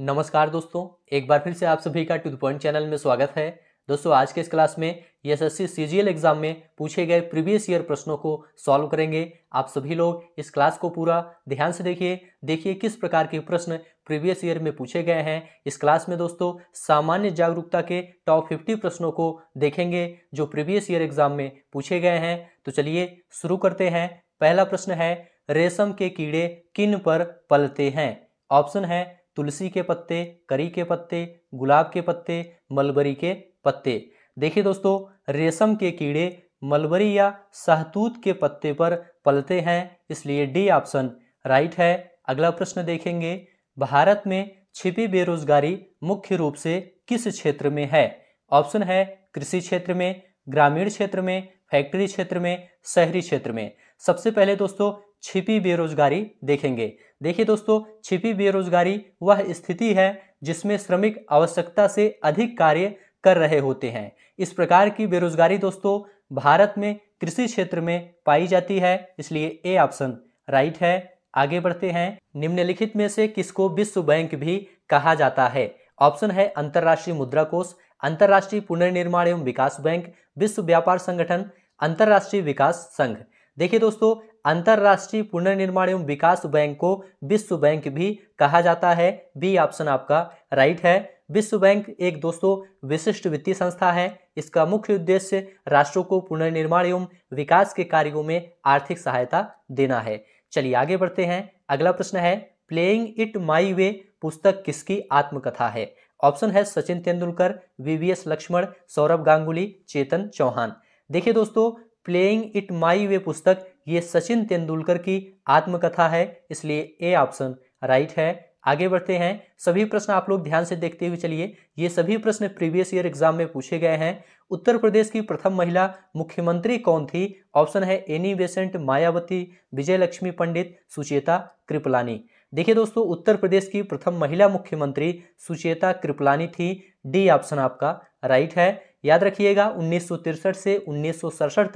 नमस्कार दोस्तों एक बार फिर से आप सभी का टू द पॉइंट चैनल में स्वागत है दोस्तों आज के इस क्लास में एस एस सी एग्जाम में पूछे गए प्रीवियस ईयर प्रश्नों को सॉल्व करेंगे आप सभी लोग इस क्लास को पूरा ध्यान से देखिए देखिए किस प्रकार के प्रश्न प्रीवियस ईयर में पूछे गए हैं इस क्लास में दोस्तों सामान्य जागरूकता के टॉप फिफ्टी प्रश्नों को देखेंगे जो प्रीवियस ईयर एग्जाम में पूछे गए हैं तो चलिए शुरू करते हैं पहला प्रश्न है रेशम के कीड़े किन पर पलते हैं ऑप्शन है तुलसी के पत्ते करी के पत्ते गुलाब के पत्ते मलबरी के पत्ते देखिए दोस्तों रेशम के कीड़े मलबरी या सहतूत के पत्ते पर पलते हैं इसलिए डी ऑप्शन राइट है अगला प्रश्न देखेंगे भारत में छिपी बेरोजगारी मुख्य रूप से किस क्षेत्र में है ऑप्शन है कृषि क्षेत्र में ग्रामीण क्षेत्र में फैक्ट्री क्षेत्र में शहरी क्षेत्र में सबसे पहले दोस्तों छिपी बेरोजगारी देखेंगे देखिए दोस्तों छिपी बेरोजगारी वह स्थिति है जिसमें श्रमिक आवश्यकता से अधिक कार्य कर रहे होते हैं इस प्रकार की बेरोजगारी दोस्तों भारत में कृषि क्षेत्र में पाई जाती है इसलिए ए ऑप्शन राइट है आगे बढ़ते हैं निम्नलिखित में से किसको विश्व बैंक भी कहा जाता है ऑप्शन है अंतर्राष्ट्रीय मुद्रा कोष अंतर्राष्ट्रीय पुनर्निर्माण एवं विकास बैंक विश्व व्यापार संगठन अंतर्राष्ट्रीय विकास संघ देखिए दोस्तों अंतर्राष्ट्रीय पुनर्निर्माण एवं विकास बैंक को विश्व बैंक भी कहा जाता है बी ऑप्शन आपका राइट है विश्व बैंक एक दोस्तों विशिष्ट वित्तीय संस्था है इसका मुख्य उद्देश्य राष्ट्रों को पुनर्निर्माण एवं विकास के कार्यों में आर्थिक सहायता देना है चलिए आगे बढ़ते हैं अगला प्रश्न है प्लेइंग इट माई वे पुस्तक किसकी आत्मकथा है ऑप्शन है सचिन तेंदुलकर वीवीएस लक्ष्मण सौरभ गांगुली चेतन चौहान देखिए दोस्तों प्लेइंग इट माई वे पुस्तक ये सचिन तेंदुलकर की आत्मकथा है इसलिए ए ऑप्शन राइट है आगे बढ़ते हैं सभी प्रश्न आप लोग ध्यान से देखते हुए चलिए ये सभी प्रश्न प्रीवियस ईयर एग्जाम में पूछे गए हैं उत्तर प्रदेश की प्रथम महिला मुख्यमंत्री कौन थी ऑप्शन है एनी बेसेंट मायावती विजय लक्ष्मी पंडित सुचेता कृपलानी देखिए दोस्तों उत्तर प्रदेश की प्रथम महिला मुख्यमंत्री सुचेता कृपलानी थी डी ऑप्शन आपका राइट है याद रखिएगा उन्नीस से उन्नीस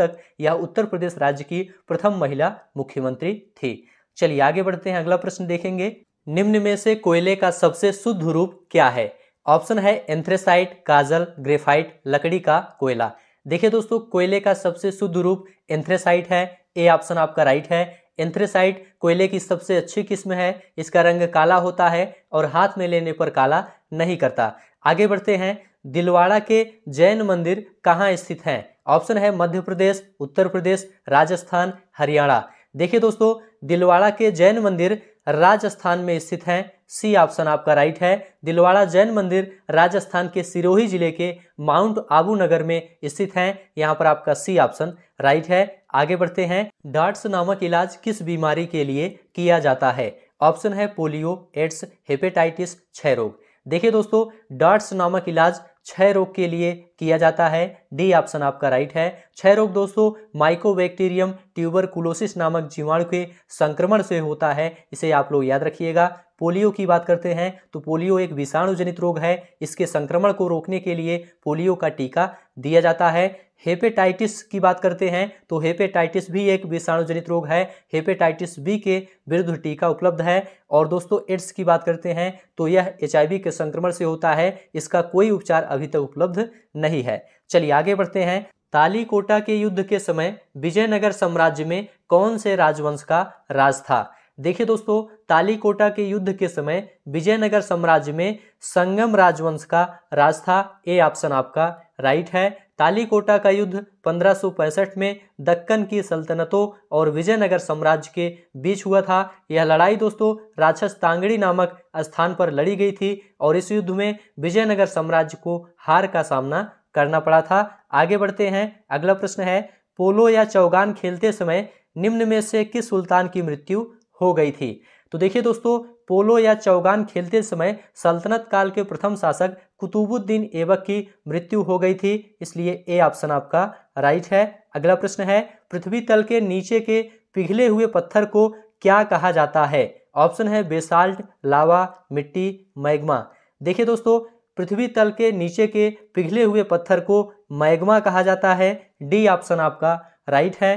तक यह उत्तर प्रदेश राज्य की प्रथम महिला मुख्यमंत्री थी चलिए आगे बढ़ते हैं अगला प्रश्न देखेंगे निम्न में से कोयले का सबसे शुद्ध रूप क्या है ऑप्शन है एंथ्रेसाइट काजल ग्रेफाइट लकड़ी का कोयला देखिए दोस्तों कोयले का सबसे शुद्ध रूप एंथ्रेसाइट है ए ऑप्शन आपका राइट है एंथ्रेसाइट कोयले की सबसे अच्छी किस्म है इसका रंग काला होता है और हाथ में लेने पर काला नहीं करता आगे बढ़ते हैं दिलवाड़ा के जैन मंदिर कहाँ स्थित हैं ऑप्शन है मध्य प्रदेश उत्तर प्रदेश राजस्थान हरियाणा देखिए दोस्तों दिलवाड़ा के जैन मंदिर राजस्थान में स्थित हैं सी ऑप्शन आपका राइट है दिलवाड़ा जैन मंदिर राजस्थान के सिरोही जिले के माउंट आबू नगर में स्थित हैं यहाँ पर आपका सी ऑप्शन राइट है आगे बढ़ते हैं डार्ट्स नामक इलाज किस बीमारी के लिए किया जाता है ऑप्शन है पोलियो एड्स हेपेटाइटिस क्षय रोग देखिए दोस्तों डार्ट्स नामक इलाज क्षय रोग के लिए किया जाता है डी ऑप्शन आपका राइट है क्षय रोग दोस्तों माइकोबैक्टीरियम ट्यूबरकुलोसिस नामक जीवाणु के संक्रमण से होता है इसे आप लोग याद रखिएगा पोलियो की बात करते हैं तो पोलियो एक विषाणु जनित रोग है इसके संक्रमण को रोकने के लिए पोलियो का टीका दिया जाता है हेपेटाइटिस की बात करते हैं तो हेपेटाइटिस भी एक विषाणुजनित रोग है हेपेटाइटिस बी के विरुद्ध टीका उपलब्ध है और दोस्तों एड्स की बात करते हैं तो यह एच के संक्रमण से होता है इसका कोई उपचार अभी तक उपलब्ध नहीं है चलिए आगे बढ़ते हैं तालीकोटा के युद्ध के समय विजयनगर साम्राज्य में कौन से राजवंश का राज था देखिए दोस्तों तालीकोटा के युद्ध के समय विजयनगर साम्राज्य में संगम राजवंश का राज था ए ऑप्शन आपका राइट है तालीकोटा का युद्ध पंद्रह में दक्कन की सल्तनतों और विजयनगर साम्राज्य के बीच हुआ था यह लड़ाई दोस्तों राक्षस तांगड़ी नामक स्थान पर लड़ी गई थी और इस युद्ध में विजयनगर साम्राज्य को हार का सामना करना पड़ा था आगे बढ़ते हैं अगला प्रश्न है पोलो या चौगान खेलते समय निम्न में से किस सुल्तान की मृत्यु हो गई थी तो देखिए दोस्तों पोलो या चौगान खेलते समय सल्तनत काल के प्रथम शासक कुतुबुद्दीन ऐबक की मृत्यु हो गई थी इसलिए ए ऑप्शन आपका राइट है अगला प्रश्न है पृथ्वी तल के नीचे के पिघले हुए पत्थर को क्या कहा जाता है ऑप्शन है बेसाल्ट लावा मिट्टी मैग्मा देखिए दोस्तों पृथ्वी तल के नीचे के पिघले हुए पत्थर को मैग्मा कहा जाता है डी ऑप्शन आपका राइट है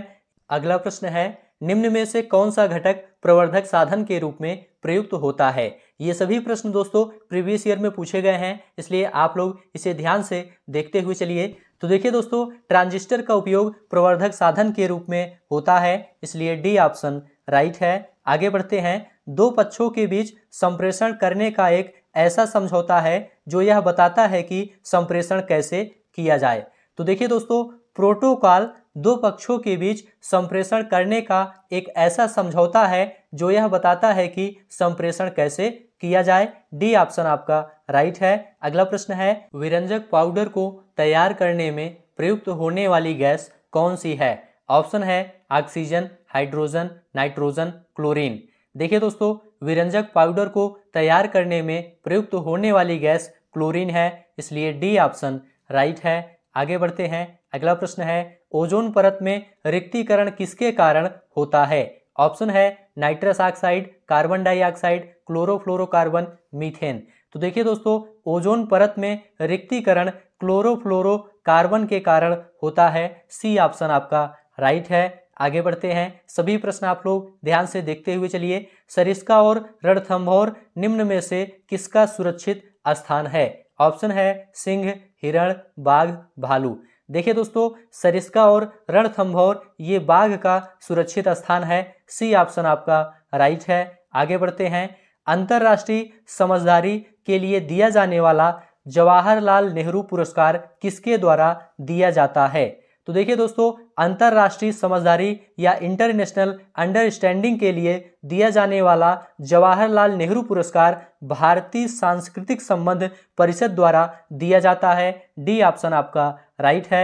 अगला प्रश्न है निम्न में से कौन सा घटक प्रवर्धक साधन के रूप में प्रयुक्त होता है ये सभी प्रश्न दोस्तों प्रीवियस ईयर में पूछे गए हैं इसलिए आप लोग इसे ध्यान से देखते हुए चलिए तो देखिए दोस्तों ट्रांजिस्टर का उपयोग प्रवर्धक साधन के रूप में होता है इसलिए डी ऑप्शन राइट है आगे बढ़ते हैं दो पक्षों के बीच संप्रेषण करने का एक ऐसा समझौता है जो यह बताता है कि संप्रेषण कैसे किया जाए तो देखिए दोस्तों प्रोटोकॉल दो पक्षों के बीच संप्रेषण करने का एक ऐसा समझौता है जो यह बताता है कि संप्रेषण कैसे किया जाए डी ऑप्शन आपका राइट है अगला प्रश्न है विरंजक पाउडर को तैयार करने में प्रयुक्त होने वाली गैस कौन सी है ऑप्शन है ऑक्सीजन हाइड्रोजन नाइट्रोजन क्लोरीन देखिए दोस्तों विरंजक पाउडर को तैयार करने में प्रयुक्त होने वाली गैस क्लोरीन है इसलिए डी ऑप्शन राइट है आगे बढ़ते हैं अगला प्रश्न है ओजोन परत में रिक्तीकरण किसके कारण होता है ऑप्शन है nitrous oxide carbon dioxide chlorofluorocarbon methane तो देखिए दोस्तों ओजोन परत में रिक्तिकरण क्लोरोफ्लोरोकार्बन के कारण होता है सी ऑप्शन आपका राइट है आगे बढ़ते हैं सभी प्रश्न आप लोग ध्यान से देखते हुए चलिए सरिस्का और रणथम्भौर निम्न में से किसका सुरक्षित स्थान है ऑप्शन है सिंह हिरण बाघ भालू देखिए दोस्तों सरिस्का और रणथंभौर ये बाघ का सुरक्षित स्थान है सी ऑप्शन आपका राइट है आगे बढ़ते हैं अंतर्राष्ट्रीय समझदारी के लिए दिया जाने वाला जवाहरलाल नेहरू पुरस्कार किसके द्वारा दिया जाता है तो देखिए दोस्तों अंतर्राष्ट्रीय समझदारी या इंटरनेशनल अंडरस्टैंडिंग के लिए दिया जाने वाला जवाहरलाल नेहरू पुरस्कार भारतीय सांस्कृतिक संबंध परिषद द्वारा दिया जाता है डी ऑप्शन आपका राइट है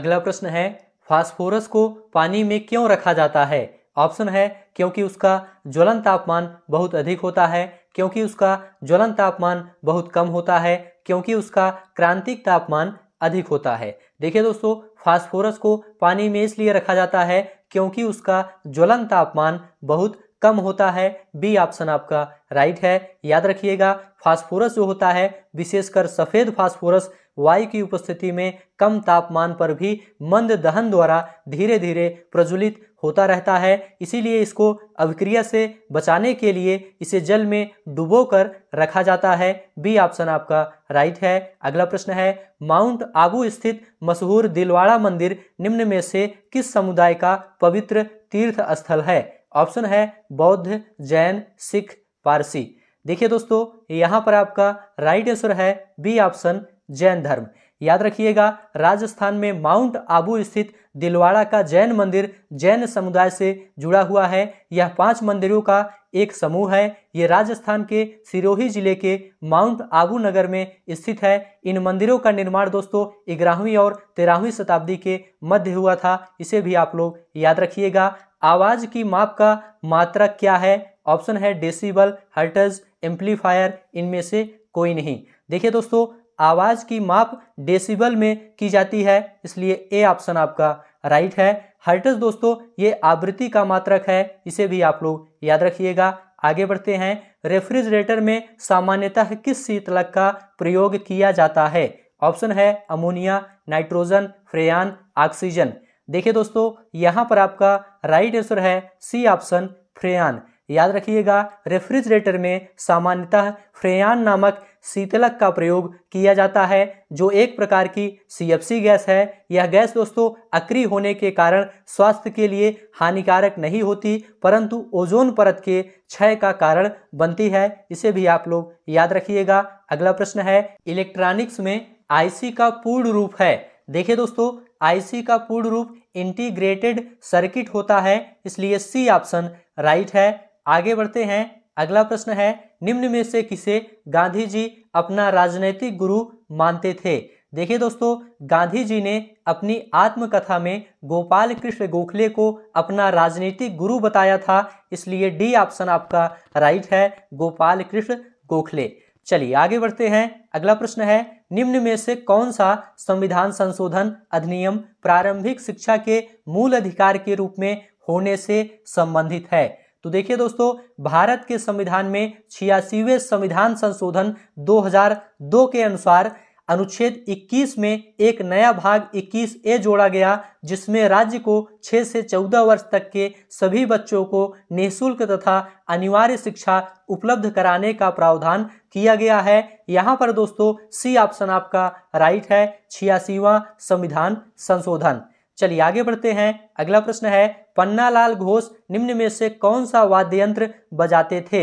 अगला प्रश्न है फास्फोरस को पानी में क्यों रखा जाता है ऑप्शन है क्योंकि उसका ज्वलन तापमान बहुत अधिक होता है क्योंकि उसका ज्वलन तापमान बहुत कम होता है क्योंकि उसका क्रांतिक तापमान अधिक होता है देखिए दोस्तों फास्फोरस को पानी में इसलिए रखा जाता है क्योंकि उसका ज्वलन तापमान बहुत कम होता है बी ऑप्शन आपका राइट है याद रखिएगा फास्फोरस जो होता है विशेषकर सफ़ेद फास्फोरस वायु की उपस्थिति में कम तापमान पर भी मंद दहन द्वारा धीरे धीरे प्रज्वलित होता रहता है इसीलिए इसको अभिक्रिया से बचाने के लिए इसे जल में डुबो कर रखा जाता है बी ऑप्शन आपका राइट है अगला प्रश्न है माउंट आबू स्थित मशहूर दिलवाड़ा मंदिर निम्न में से किस समुदाय का पवित्र तीर्थ स्थल है ऑप्शन है बौद्ध जैन सिख पारसी देखिए दोस्तों यहाँ पर आपका राइट आंसर है बी ऑप्शन जैन धर्म याद रखिएगा राजस्थान में माउंट आबू स्थित दिलवाड़ा का जैन मंदिर जैन समुदाय से जुड़ा हुआ है यह पांच मंदिरों का एक समूह है ये राजस्थान के सिरोही जिले के माउंट आबू नगर में स्थित है इन मंदिरों का निर्माण दोस्तों ग्यारहवीं और तेरहवीं शताब्दी के मध्य हुआ था इसे भी आप लोग याद रखिएगा आवाज की माप का मात्रा क्या है ऑप्शन है डेसीबल हर्टज एम्पलीफायर इनमें से कोई नहीं देखिए दोस्तों आवाज़ की माप डेसीबल में की जाती है इसलिए ए ऑप्शन आपका राइट है हर्टज दोस्तों ये आवृत्ति का मात्रक है इसे भी आप लोग याद रखिएगा आगे बढ़ते हैं रेफ्रिजरेटर में सामान्यतः किस शीतलक का प्रयोग किया जाता है ऑप्शन है अमोनिया नाइट्रोजन फ्रेयान ऑक्सीजन देखिए दोस्तों यहाँ पर आपका राइट आंसर है सी ऑप्शन फ्रेयान याद रखिएगा रेफ्रिजरेटर में सामान्यतः फ्रेयान नामक शीतलक का प्रयोग किया जाता है जो एक प्रकार की सीएफसी गैस है यह गैस दोस्तों अक्रिय होने के कारण स्वास्थ्य के लिए हानिकारक नहीं होती परंतु ओजोन परत के क्षय का कारण बनती है इसे भी आप लोग याद रखिएगा अगला प्रश्न है इलेक्ट्रॉनिक्स में आईसी का पूर्ण रूप है देखिए दोस्तों आईसी का पूर्ण रूप इंटीग्रेटेड सर्किट होता है इसलिए सी ऑप्शन राइट है आगे बढ़ते हैं अगला प्रश्न है निम्न में से किसे गांधी जी अपना राजनैतिक गुरु मानते थे देखिए दोस्तों गांधी जी ने अपनी आत्मकथा में गोपाल कृष्ण गोखले को अपना राजनीतिक गुरु बताया था इसलिए डी ऑप्शन आपका राइट है गोपाल कृष्ण गोखले चलिए आगे बढ़ते हैं अगला प्रश्न है निम्न में से कौन सा संविधान संशोधन अधिनियम प्रारंभिक शिक्षा के मूल अधिकार के रूप में होने से संबंधित है तो देखिए दोस्तों भारत के संविधान में छियासीवे संविधान संशोधन 2002 के अनुसार अनुच्छेद 21 में एक नया भाग 21 ए जोड़ा गया जिसमें राज्य को 6 से 14 वर्ष तक के सभी बच्चों को निःशुल्क तथा अनिवार्य शिक्षा उपलब्ध कराने का प्रावधान किया गया है यहाँ पर दोस्तों सी ऑप्शन आपका राइट है छियासीवा संविधान संशोधन चलिए आगे बढ़ते हैं अगला प्रश्न है पन्नालाल घोष निम्न में से कौन सा वाद्य यंत्र बजाते थे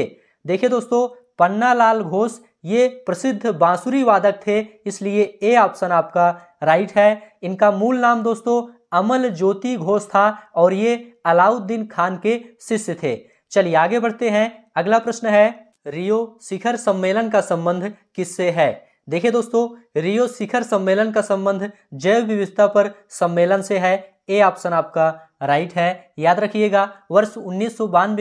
देखिए दोस्तों पन्नालाल घोष ये प्रसिद्ध बांसुरी वादक थे इसलिए ए ऑप्शन आपका राइट है इनका मूल नाम दोस्तों अमल ज्योति घोष था और ये अलाउद्दीन खान के शिष्य थे चलिए आगे बढ़ते हैं अगला प्रश्न है रियो शिखर सम्मेलन का संबंध किससे है देखिए दोस्तों रियो शिखर सम्मेलन का संबंध जैव विविधता पर सम्मेलन से है ए ऑप्शन आपका राइट है याद रखिएगा वर्ष उन्नीस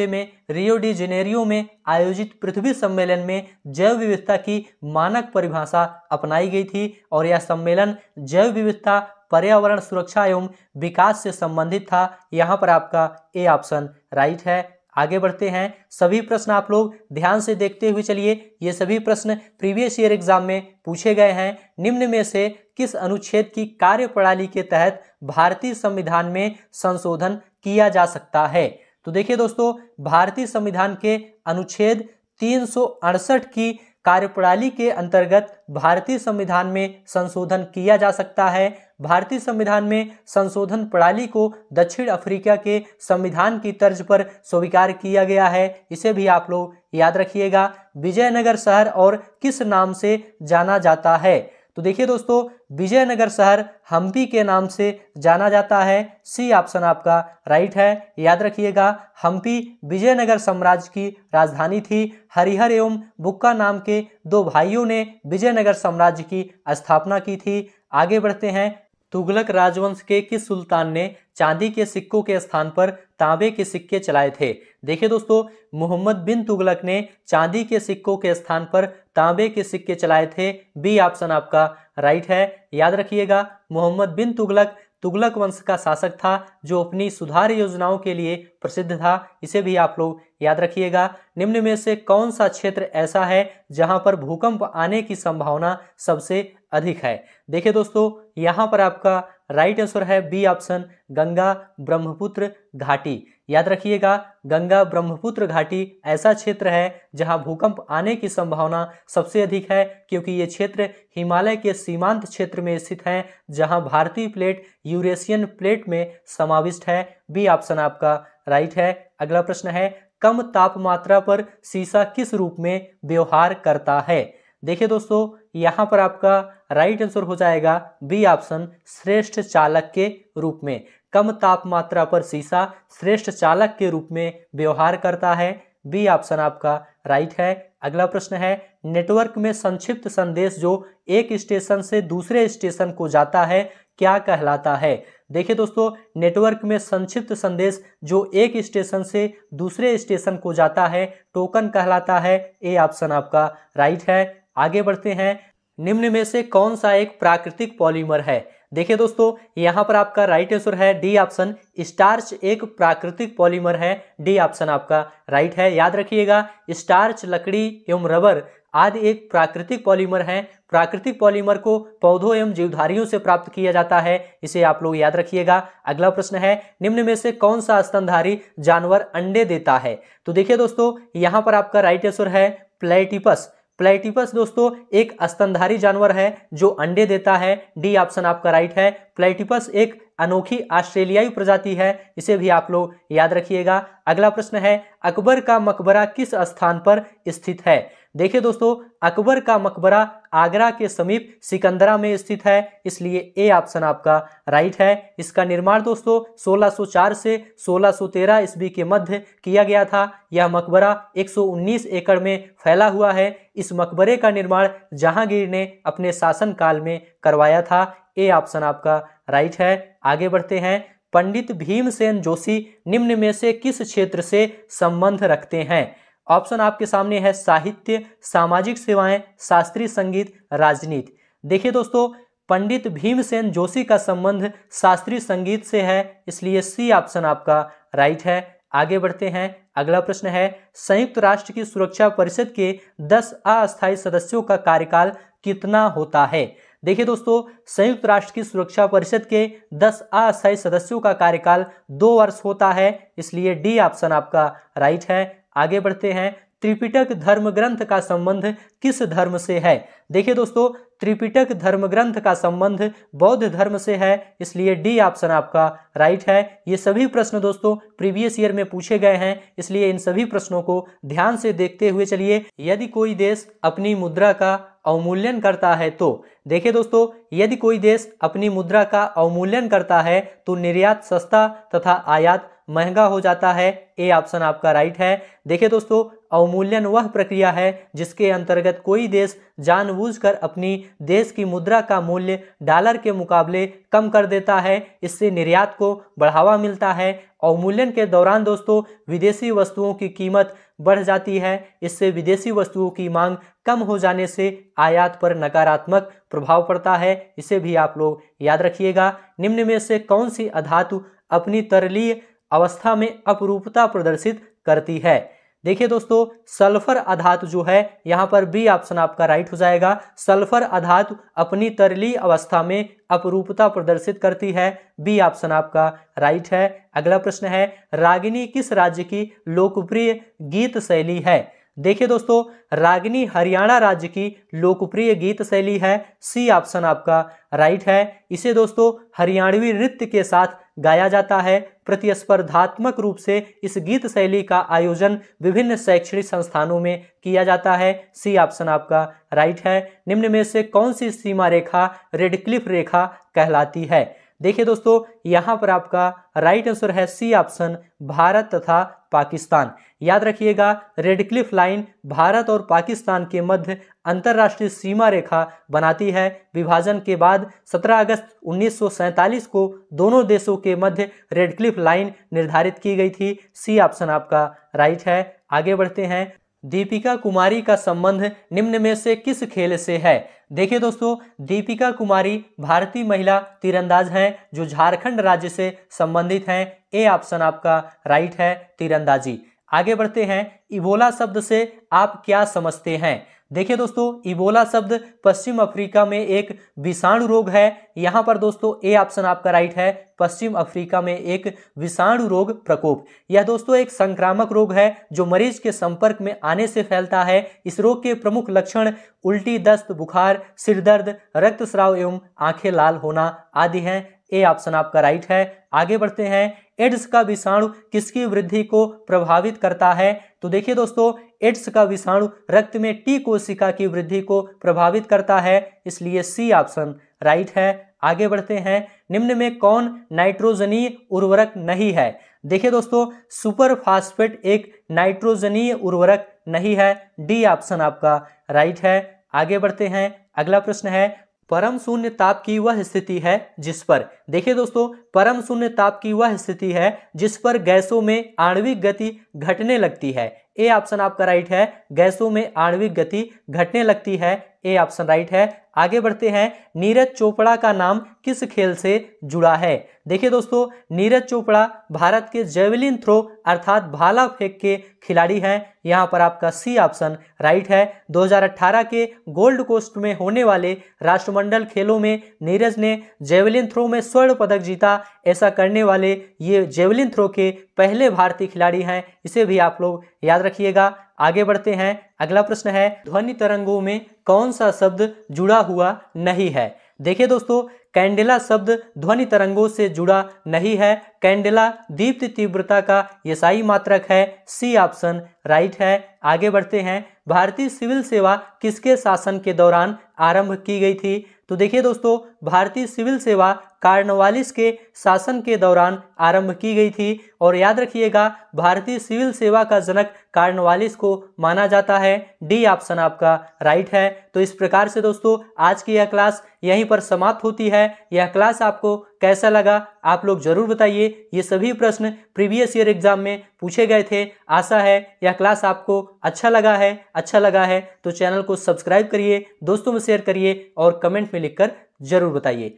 में रियो डी जेनेरियो में आयोजित पृथ्वी सम्मेलन में जैव विविधता की मानक परिभाषा अपनाई गई थी और यह सम्मेलन जैव विविधता पर्यावरण सुरक्षा एवं विकास से संबंधित था यहाँ पर आपका ए ऑप्शन राइट है आगे बढ़ते हैं सभी प्रश्न आप लोग ध्यान से देखते हुए चलिए ये सभी प्रश्न प्रीवियस ईयर एग्जाम में पूछे गए हैं निम्न में से किस अनुच्छेद की कार्य प्रणाली के तहत भारतीय संविधान में संशोधन किया जा सकता है तो देखिए दोस्तों भारतीय संविधान के अनुच्छेद तीन की कार्यप्रणाली के अंतर्गत भारतीय संविधान में संशोधन किया जा सकता है भारतीय संविधान में संशोधन प्रणाली को दक्षिण अफ्रीका के संविधान की तर्ज पर स्वीकार किया गया है इसे भी आप लोग याद रखिएगा विजयनगर शहर और किस नाम से जाना जाता है तो देखिए दोस्तों विजयनगर शहर हम्पी के नाम से जाना जाता है सी ऑप्शन आपका राइट है याद रखिएगा हम्पी विजयनगर साम्राज्य की राजधानी थी हरिहर एवं बुक्का नाम के दो भाइयों ने विजयनगर साम्राज्य की स्थापना की थी आगे बढ़ते हैं तुगलक राजवंश के किस सुल्तान ने चांदी के सिक्कों के स्थान पर तांबे के सिक्के चलाए थे देखिए दोस्तों मोहम्मद बिन तुगलक ने चांदी के सिक्कों के स्थान पर तांबे के सिक्के चलाए थे बी ऑप्शन आपका राइट है याद रखिएगा मोहम्मद बिन तुगलक तुगलक वंश का शासक था जो अपनी सुधार योजनाओं के लिए प्रसिद्ध था इसे भी आप लोग याद रखिएगा निम्न में से कौन सा क्षेत्र ऐसा है जहां पर भूकंप आने की संभावना सबसे अधिक है देखिए दोस्तों यहां पर आपका राइट आंसर है बी ऑप्शन गंगा ब्रह्मपुत्र घाटी याद रखिएगा गंगा ब्रह्मपुत्र घाटी ऐसा क्षेत्र है जहां भूकंप आने की संभावना सबसे अधिक है क्योंकि ये क्षेत्र हिमालय के सीमांत क्षेत्र में स्थित है जहां भारतीय प्लेट यूरेशियन प्लेट में समाविष्ट है बी ऑप्शन आपका राइट है अगला प्रश्न है कम तापमात्रा पर सीसा किस रूप में व्यवहार करता है देखिए दोस्तों यहाँ पर आपका राइट आंसर हो जाएगा बी ऑप्शन श्रेष्ठ चालक के रूप में कम तापमात्रा पर शीशा श्रेष्ठ चालक के रूप में व्यवहार करता है बी ऑप्शन आपका राइट है अगला प्रश्न है नेटवर्क में संक्षिप्त संदेश जो एक स्टेशन से दूसरे स्टेशन को जाता है क्या कहलाता है देखिए दोस्तों नेटवर्क में संक्षिप्त संदेश जो एक स्टेशन से दूसरे स्टेशन को जाता है टोकन कहलाता है ए ऑप्शन आपका राइट है आगे बढ़ते हैं निम्न में से कौन सा एक प्राकृतिक पॉलीमर है देखिए दोस्तों यहाँ पर आपका राइट आंसर है डी ऑप्शन स्टार्च एक प्राकृतिक पॉलीमर है डी ऑप्शन आपका राइट है याद रखिएगा स्टार्च लकड़ी एवं रबर आदि एक प्राकृतिक पॉलीमर है प्राकृतिक पॉलीमर को पौधों एवं जीवधारियों से प्राप्त किया जाता है इसे आप लोग याद रखिएगा अगला प्रश्न है निम्न में से कौन सा स्तनधारी जानवर अंडे देता है तो देखिए दोस्तों यहाँ पर आपका राइट आंसर है प्लेटिपस प्लेटिपस दोस्तों एक स्तनधारी जानवर है जो अंडे देता है डी ऑप्शन आपका राइट है प्लेटिपस एक अनोखी ऑस्ट्रेलियाई प्रजाति है इसे भी आप लोग याद रखिएगा अगला प्रश्न है अकबर का मकबरा किस स्थान पर स्थित है देखिए दोस्तों अकबर का मकबरा आगरा के समीप सिकंदरा में स्थित है इसलिए ए ऑप्शन आपका राइट है इसका निर्माण दोस्तों 1604 से 1613 ईस्वी के मध्य किया गया था यह मकबरा 119 एकड़ में फैला हुआ है इस मकबरे का निर्माण जहांगीर ने अपने शासन काल में करवाया था ए ऑप्शन आपका राइट है आगे बढ़ते हैं पंडित भीमसेन जोशी निम्न में से किस क्षेत्र से संबंध रखते हैं ऑप्शन आपके सामने है साहित्य सामाजिक सेवाएं शास्त्रीय संगीत राजनीति देखिए दोस्तों पंडित भीमसेन जोशी का संबंध शास्त्रीय संगीत से है इसलिए सी ऑप्शन आपका राइट है आगे बढ़ते हैं अगला प्रश्न है संयुक्त राष्ट्र की सुरक्षा परिषद के 10 अस्थायी सदस्यों का कार्यकाल कितना होता है देखिए दोस्तों संयुक्त राष्ट्र की सुरक्षा परिषद के 10 अस्थायी सदस्यों का कार्यकाल दो वर्ष होता है इसलिए डी ऑप्शन आपका राइट है आगे बढ़ते हैं त्रिपिटक धर्म ग्रंथ का संबंध किस धर्म से है देखिए दोस्तों त्रिपिटक धर्म ग्रंथ का संबंध बौद्ध धर्म से है इसलिए डी ऑप्शन आपका राइट है ये सभी प्रश्न दोस्तों प्रीवियस ईयर में पूछे गए हैं इसलिए इन सभी प्रश्नों को ध्यान से देखते हुए चलिए यदि कोई देश अपनी मुद्रा का अवमूल्यन करता है तो देखिए दोस्तों यदि कोई देश अपनी मुद्रा का अवमूल्यन करता है तो निर्यात सस्ता तथा आयात महंगा हो जाता है ए ऑप्शन आपका राइट है देखिए दोस्तों अवमूल्यन वह प्रक्रिया है जिसके अंतर्गत कोई देश जानबूझकर अपनी देश की मुद्रा का मूल्य डॉलर के मुकाबले कम कर देता है इससे निर्यात को बढ़ावा मिलता है अवमूल्यन के दौरान दोस्तों विदेशी वस्तुओं की कीमत बढ़ जाती है इससे विदेशी वस्तुओं की मांग कम हो जाने से आयात पर नकारात्मक प्रभाव पड़ता है इसे भी आप लोग याद रखिएगा निम्न में से कौन सी अधातु अपनी तरलीय अवस्था में अपरूपता प्रदर्शित करती है देखिए दोस्तों सल्फर आधात जो है यहाँ पर बी ऑप्शन आपका राइट हो जाएगा सल्फर आधात अपनी तरली अवस्था में अपरूपता प्रदर्शित करती है बी ऑप्शन आपका राइट है अगला प्रश्न है रागिनी किस राज्य की लोकप्रिय गीत शैली है देखिए दोस्तों रागिनी हरियाणा राज्य की लोकप्रिय गीत शैली है सी ऑप्शन आपका राइट है इसे दोस्तों हरियाणवी नृत्य के साथ गाया जाता है प्रतिस्पर्धात्मक रूप से इस गीत शैली का आयोजन विभिन्न शैक्षणिक संस्थानों में किया जाता है सी ऑप्शन आपका राइट है निम्न में से कौन सी सीमा रेखा रेडक्लिफ रेखा कहलाती है देखिए दोस्तों यहाँ पर आपका राइट आंसर है सी ऑप्शन भारत तथा पाकिस्तान याद रखिएगा रेडक्लिफ लाइन भारत और पाकिस्तान के मध्य अंतर्राष्ट्रीय सीमा रेखा बनाती है विभाजन के बाद 17 अगस्त उन्नीस को दोनों देशों के मध्य रेडक्लिफ लाइन निर्धारित की गई थी सी ऑप्शन आपका राइट है आगे बढ़ते हैं दीपिका कुमारी का संबंध निम्न में से किस खेल से है देखिए दोस्तों दीपिका कुमारी भारतीय महिला तीरंदाज हैं जो झारखंड राज्य से संबंधित हैं ए ऑप्शन आपका राइट है तीरंदाजी आगे बढ़ते हैं इबोला शब्द से आप क्या समझते हैं देखिए दोस्तों इबोला शब्द पश्चिम अफ्रीका में एक विषाणु रोग है यहाँ पर दोस्तों ए ऑप्शन आपका राइट है पश्चिम अफ्रीका में एक विषाणु रोग प्रकोप यह दोस्तों एक संक्रामक रोग है जो मरीज के संपर्क में आने से फैलता है इस रोग के प्रमुख लक्षण उल्टी दस्त बुखार सिरदर्द रक्तस्राव एवं आंखें लाल होना आदि हैं ए ऑप्शन आपका राइट है आगे बढ़ते हैं एड्स का विषाणु किसकी वृद्धि को प्रभावित करता है तो देखिए दोस्तों एड्स का विषाणु रक्त में टी कोशिका की वृद्धि को प्रभावित करता है इसलिए सी ऑप्शन राइट है आगे बढ़ते हैं निम्न में कौन नाइट्रोजनीय उर्वरक नहीं है देखिए दोस्तों सुपर फास्फेट एक नाइट्रोजनीय उर्वरक नहीं है डी ऑप्शन आपका राइट है आगे बढ़ते हैं अगला प्रश्न है परम शून्य ताप की वह स्थिति है जिस पर देखिए दोस्तों परम शून्य ताप की वह स्थिति है जिस पर गैसों में आणविक गति घटने लगती है ए ऑप्शन आपका राइट है गैसों में आणविक गति घटने लगती है ए ऑप्शन राइट है आगे बढ़ते हैं नीरज चोपड़ा का नाम किस खेल से जुड़ा है देखिए दोस्तों नीरज चोपड़ा भारत के जेवलिन थ्रो अर्थात भाला फेंक के खिलाड़ी हैं यहाँ पर आपका सी ऑप्शन राइट है 2018 के गोल्ड कोस्ट में होने वाले राष्ट्रमंडल खेलों में नीरज ने जेवलिन थ्रो में स्वर्ण पदक जीता ऐसा करने वाले ये जेवलिन थ्रो के पहले भारतीय खिलाड़ी हैं इसे भी आप लोग याद रखिएगा आगे बढ़ते हैं अगला प्रश्न है ध्वनि तरंगों में कौन सा शब्द जुड़ा हुआ नहीं है देखिए दोस्तों कैंडेला शब्द ध्वनि तरंगों से जुड़ा नहीं है कैंडेला दीप्त तीव्रता का यसाई मात्रक है सी ऑप्शन राइट है आगे बढ़ते हैं भारतीय सिविल सेवा किसके शासन के दौरान आरंभ की गई थी तो देखिए दोस्तों भारतीय सिविल सेवा कार्नवालिस के शासन के दौरान आरंभ की गई थी और याद रखिएगा भारतीय सिविल सेवा का जनक कार्नवालिस को माना जाता है डी ऑप्शन आपका राइट है तो इस प्रकार से दोस्तों आज की यह क्लास यहीं पर समाप्त होती है यह क्लास आपको कैसा लगा आप लोग जरूर बताइए ये सभी प्रश्न प्रीवियस ईयर एग्जाम में पूछे गए थे आशा है यह क्लास आपको अच्छा लगा है अच्छा लगा है तो चैनल को सब्सक्राइब करिए दोस्तों में शेयर करिए और कमेंट में लिखकर जरूर बताइए